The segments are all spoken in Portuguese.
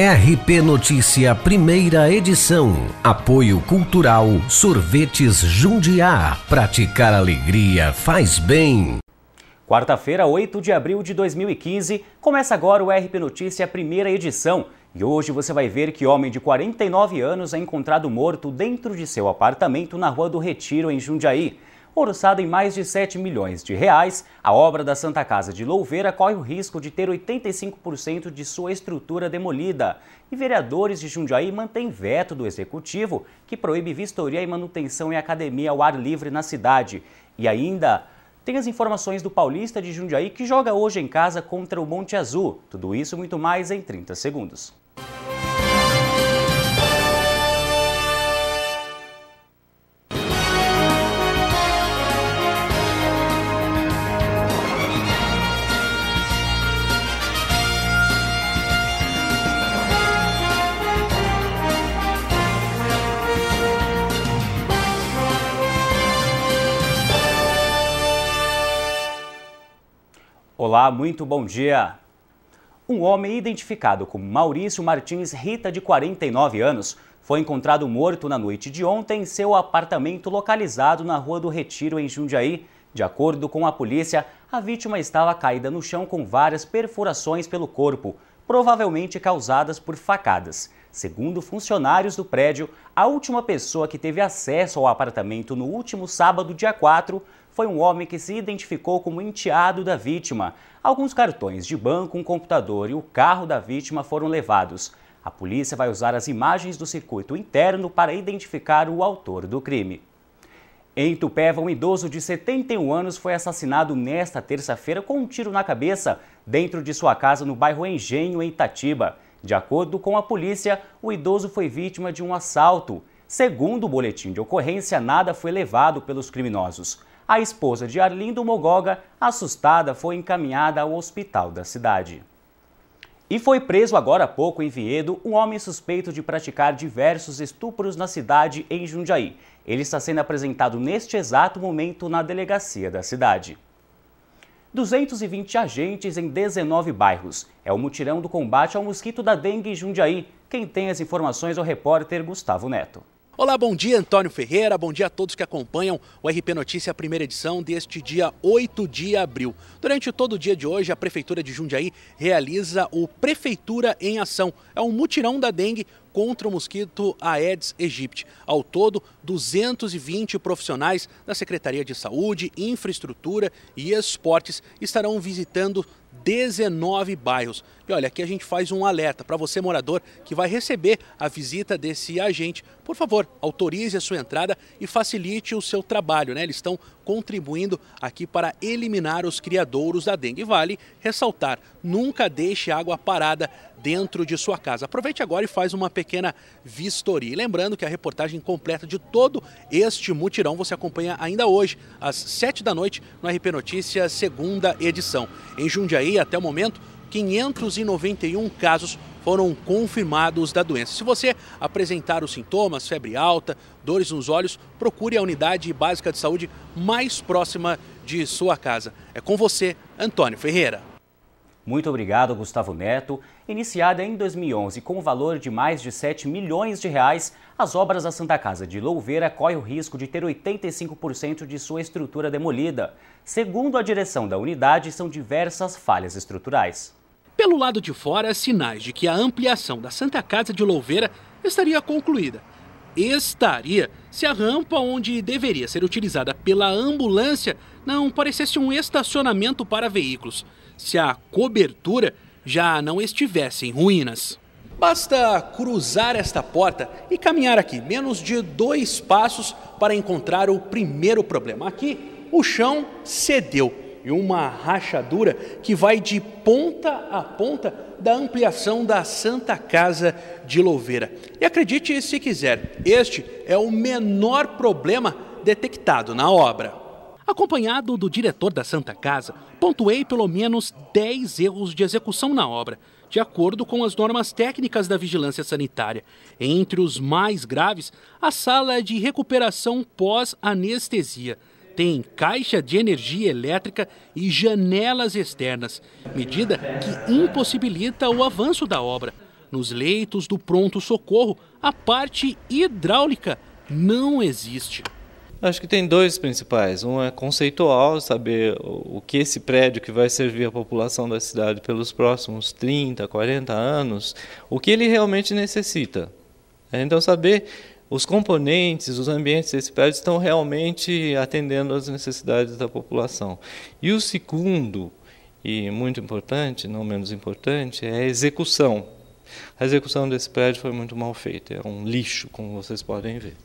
RP Notícia, primeira edição. Apoio Cultural Sorvetes Jundiá. Praticar alegria faz bem. Quarta-feira, 8 de abril de 2015, começa agora o RP Notícia, primeira edição. E hoje você vai ver que homem de 49 anos é encontrado morto dentro de seu apartamento na Rua do Retiro, em Jundiaí. Orçada em mais de 7 milhões de reais, a obra da Santa Casa de Louveira corre o risco de ter 85% de sua estrutura demolida. E vereadores de Jundiaí mantêm veto do executivo que proíbe vistoria e manutenção em academia ao ar livre na cidade. E ainda tem as informações do Paulista de Jundiaí que joga hoje em casa contra o Monte Azul. Tudo isso e muito mais em 30 segundos. Olá, muito bom dia. Um homem identificado como Maurício Martins Rita, de 49 anos, foi encontrado morto na noite de ontem em seu apartamento localizado na Rua do Retiro, em Jundiaí. De acordo com a polícia, a vítima estava caída no chão com várias perfurações pelo corpo, provavelmente causadas por facadas. Segundo funcionários do prédio, a última pessoa que teve acesso ao apartamento no último sábado, dia 4, foi um homem que se identificou como enteado da vítima. Alguns cartões de banco, um computador e o carro da vítima foram levados. A polícia vai usar as imagens do circuito interno para identificar o autor do crime. Em Tupéva, um idoso de 71 anos foi assassinado nesta terça-feira com um tiro na cabeça dentro de sua casa no bairro Engenho, em Itatiba. De acordo com a polícia, o idoso foi vítima de um assalto. Segundo o boletim de ocorrência, nada foi levado pelos criminosos. A esposa de Arlindo Mogoga, assustada, foi encaminhada ao hospital da cidade. E foi preso agora há pouco em Viedo um homem suspeito de praticar diversos estupros na cidade em Jundiaí. Ele está sendo apresentado neste exato momento na delegacia da cidade. 220 agentes em 19 bairros. É o mutirão do combate ao mosquito da dengue em Jundiaí. Quem tem as informações é o repórter Gustavo Neto. Olá, bom dia, Antônio Ferreira, bom dia a todos que acompanham o RP Notícia, primeira edição deste dia 8 de abril. Durante todo o dia de hoje, a Prefeitura de Jundiaí realiza o Prefeitura em Ação. É um mutirão da dengue contra o mosquito Aedes aegypti. Ao todo, 220 profissionais da Secretaria de Saúde, Infraestrutura e Esportes estarão visitando 19 bairros. E olha, aqui a gente faz um alerta para você morador que vai receber a visita desse agente. Por favor, autorize a sua entrada e facilite o seu trabalho, né? Eles estão contribuindo aqui para eliminar os criadouros da dengue. E vale ressaltar, nunca deixe água parada dentro de sua casa. Aproveite agora e faz uma pequena vistoria. E lembrando que a reportagem completa de todo este mutirão você acompanha ainda hoje, às 7 da noite, no RP Notícias, segunda edição. Em Jundiaí, até o momento, 591 casos foram confirmados da doença. Se você apresentar os sintomas, febre alta, dores nos olhos, procure a unidade básica de saúde mais próxima de sua casa. É com você, Antônio Ferreira. Muito obrigado, Gustavo Neto. Iniciada em 2011 com o valor de mais de 7 milhões de reais, as obras da Santa Casa de Louveira correm o risco de ter 85% de sua estrutura demolida. Segundo a direção da unidade, são diversas falhas estruturais. Pelo lado de fora, sinais de que a ampliação da Santa Casa de Louveira estaria concluída estaria se a rampa onde deveria ser utilizada pela ambulância não parecesse um estacionamento para veículos, se a cobertura já não estivesse em ruínas. Basta cruzar esta porta e caminhar aqui menos de dois passos para encontrar o primeiro problema. Aqui o chão cedeu e uma rachadura que vai de ponta a ponta da ampliação da Santa Casa de Louveira. E acredite se quiser, este é o menor problema detectado na obra. Acompanhado do diretor da Santa Casa, pontuei pelo menos 10 erros de execução na obra, de acordo com as normas técnicas da vigilância sanitária. Entre os mais graves, a sala é de recuperação pós-anestesia. Tem caixa de energia elétrica e janelas externas, medida que impossibilita o avanço da obra. Nos leitos do pronto-socorro, a parte hidráulica não existe. Acho que tem dois principais. Um é conceitual, saber o que esse prédio que vai servir a população da cidade pelos próximos 30, 40 anos, o que ele realmente necessita. É, então, saber os componentes, os ambientes desse prédio estão realmente atendendo às necessidades da população. E o segundo, e muito importante, não menos importante, é a execução. A execução desse prédio foi muito mal feita, é um lixo, como vocês podem ver.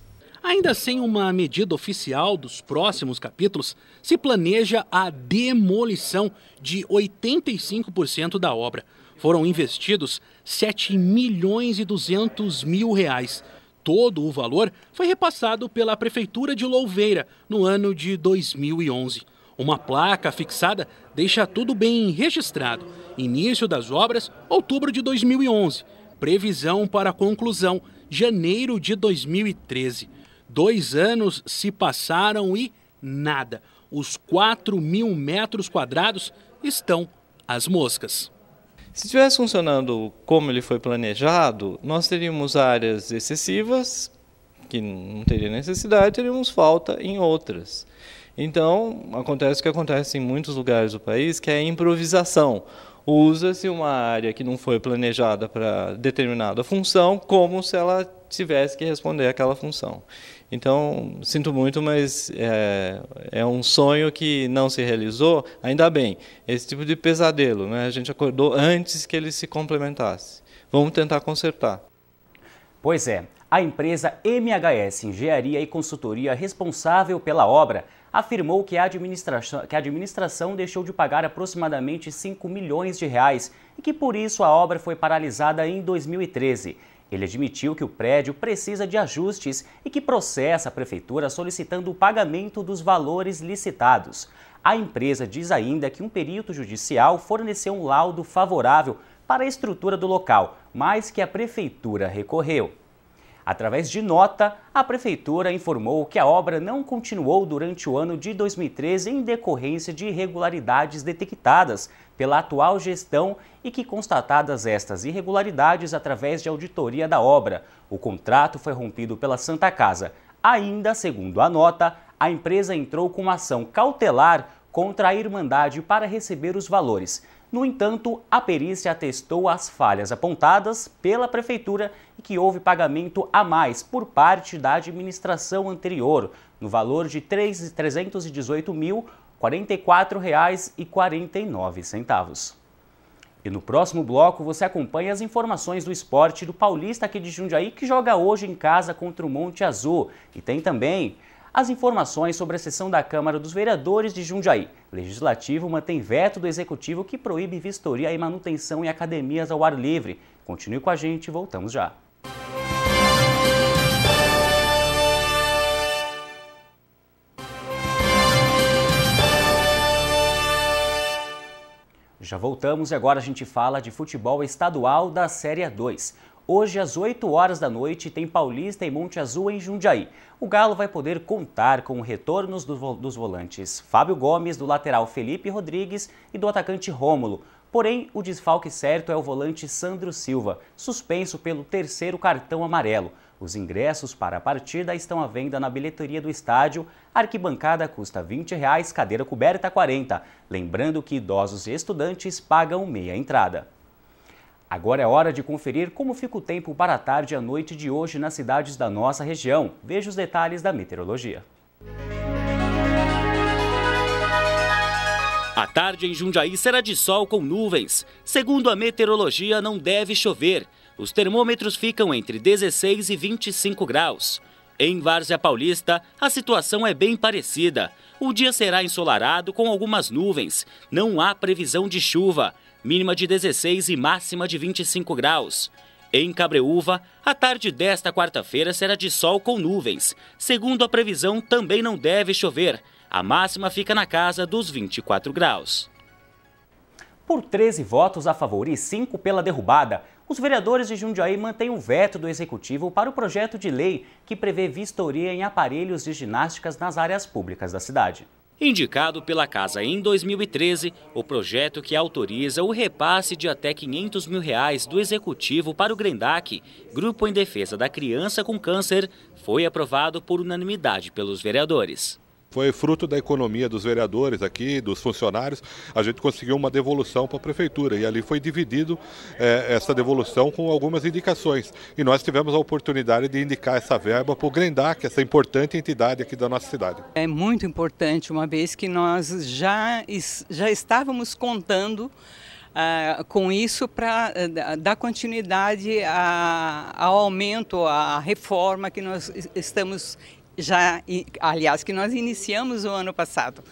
Ainda sem assim, uma medida oficial dos próximos capítulos, se planeja a demolição de 85% da obra. Foram investidos 7 milhões e 200 mil reais. Todo o valor foi repassado pela Prefeitura de Louveira no ano de 2011. Uma placa fixada deixa tudo bem registrado. Início das obras, outubro de 2011. Previsão para conclusão, janeiro de 2013. Dois anos se passaram e nada. Os 4 mil metros quadrados estão as moscas. Se estivesse funcionando como ele foi planejado, nós teríamos áreas excessivas, que não teria necessidade, teríamos falta em outras. Então, acontece o que acontece em muitos lugares do país, que é a improvisação. Usa-se uma área que não foi planejada para determinada função, como se ela tivesse que responder aquela função. Então, sinto muito, mas é, é, um sonho que não se realizou, ainda bem. Esse tipo de pesadelo, né? a gente acordou antes que ele se complementasse. Vamos tentar consertar. Pois é, a empresa MHS Engenharia e Consultoria responsável pela obra afirmou que a, administração, que a administração deixou de pagar aproximadamente 5 milhões de reais e que por isso a obra foi paralisada em 2013. Ele admitiu que o prédio precisa de ajustes e que processa a prefeitura solicitando o pagamento dos valores licitados. A empresa diz ainda que um perito judicial forneceu um laudo favorável para a estrutura do local, mas que a prefeitura recorreu. Através de nota, a Prefeitura informou que a obra não continuou durante o ano de 2013 em decorrência de irregularidades detectadas pela atual gestão e que, constatadas estas irregularidades através de auditoria da obra, o contrato foi rompido pela Santa Casa. Ainda, segundo a nota, a empresa entrou com ação cautelar contra a Irmandade para receber os valores. No entanto, a perícia atestou as falhas apontadas pela prefeitura e que houve pagamento a mais por parte da administração anterior, no valor de R$ 3.318.044,49. E no próximo bloco você acompanha as informações do esporte do Paulista aqui de Jundiaí, que joga hoje em casa contra o Monte Azul. E tem também as informações sobre a sessão da Câmara dos Vereadores de Jundiaí. legislativo mantém veto do executivo que proíbe vistoria e manutenção em academias ao ar livre. Continue com a gente, voltamos já. Já voltamos e agora a gente fala de futebol estadual da Série 2. Hoje, às 8 horas da noite, tem Paulista e Monte Azul em Jundiaí. O Galo vai poder contar com retornos dos volantes Fábio Gomes, do lateral Felipe Rodrigues e do atacante Rômulo. Porém, o desfalque certo é o volante Sandro Silva, suspenso pelo terceiro cartão amarelo. Os ingressos para a partida estão à venda na bilheteria do estádio. Arquibancada custa R$ 20, cadeira coberta R$ 40. Lembrando que idosos e estudantes pagam meia entrada. Agora é hora de conferir como fica o tempo para a tarde e a noite de hoje nas cidades da nossa região. Veja os detalhes da meteorologia. A tarde em Jundiaí será de sol com nuvens. Segundo a meteorologia, não deve chover. Os termômetros ficam entre 16 e 25 graus. Em Várzea Paulista, a situação é bem parecida. O dia será ensolarado com algumas nuvens. Não há previsão de chuva mínima de 16 e máxima de 25 graus. Em Cabreúva, a tarde desta quarta-feira será de sol com nuvens. Segundo a previsão, também não deve chover. A máxima fica na casa dos 24 graus. Por 13 votos a favor e 5 pela derrubada, os vereadores de Jundiaí mantêm o veto do executivo para o projeto de lei que prevê vistoria em aparelhos de ginásticas nas áreas públicas da cidade. Indicado pela Casa em 2013, o projeto que autoriza o repasse de até 500 mil reais do Executivo para o Grendac, Grupo em Defesa da Criança com Câncer, foi aprovado por unanimidade pelos vereadores foi fruto da economia dos vereadores aqui, dos funcionários, a gente conseguiu uma devolução para a prefeitura e ali foi dividido é, essa devolução com algumas indicações. E nós tivemos a oportunidade de indicar essa verba para o Grendac, é essa importante entidade aqui da nossa cidade. É muito importante, uma vez que nós já, já estávamos contando ah, com isso para eh, dar continuidade a, ao aumento, à reforma que nós estamos já, aliás, que nós iniciamos o ano passado.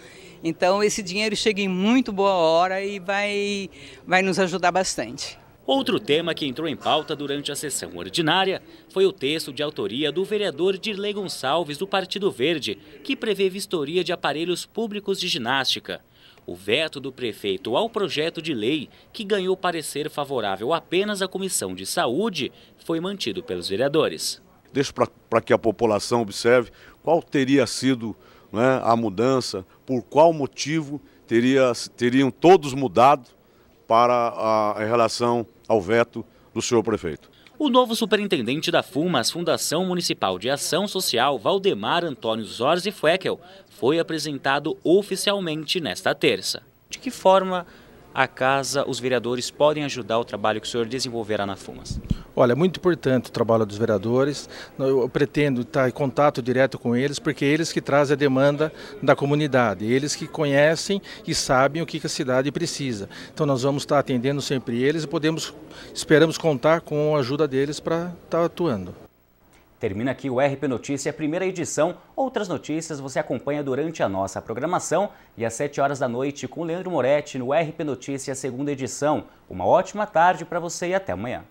Então esse dinheiro chega em muito boa hora e vai, vai nos ajudar bastante. Outro tema que entrou em pauta durante a sessão ordinária foi o texto de autoria do vereador Dirley Gonçalves, do Partido Verde, que prevê vistoria de aparelhos públicos de ginástica. O veto do prefeito ao projeto de lei, que ganhou parecer favorável apenas à Comissão de Saúde, foi mantido pelos vereadores deixo para que a população observe qual teria sido né, a mudança, por qual motivo teria, teriam todos mudado para a, em relação ao veto do senhor prefeito. O novo superintendente da FUMAS, Fundação Municipal de Ação Social, Valdemar Antônio Zorzi Fueckel, foi apresentado oficialmente nesta terça. De que forma a casa, os vereadores podem ajudar o trabalho que o senhor desenvolverá na FUMAS? Olha, é muito importante o trabalho dos vereadores. Eu pretendo estar em contato direto com eles, porque eles que trazem a demanda da comunidade, eles que conhecem e sabem o que a cidade precisa. Então nós vamos estar atendendo sempre eles e podemos, esperamos contar com a ajuda deles para estar atuando. Termina aqui o RP Notícia, primeira edição. Outras notícias você acompanha durante a nossa programação e às 7 horas da noite com Leandro Moretti no RP Notícia, segunda edição. Uma ótima tarde para você e até amanhã.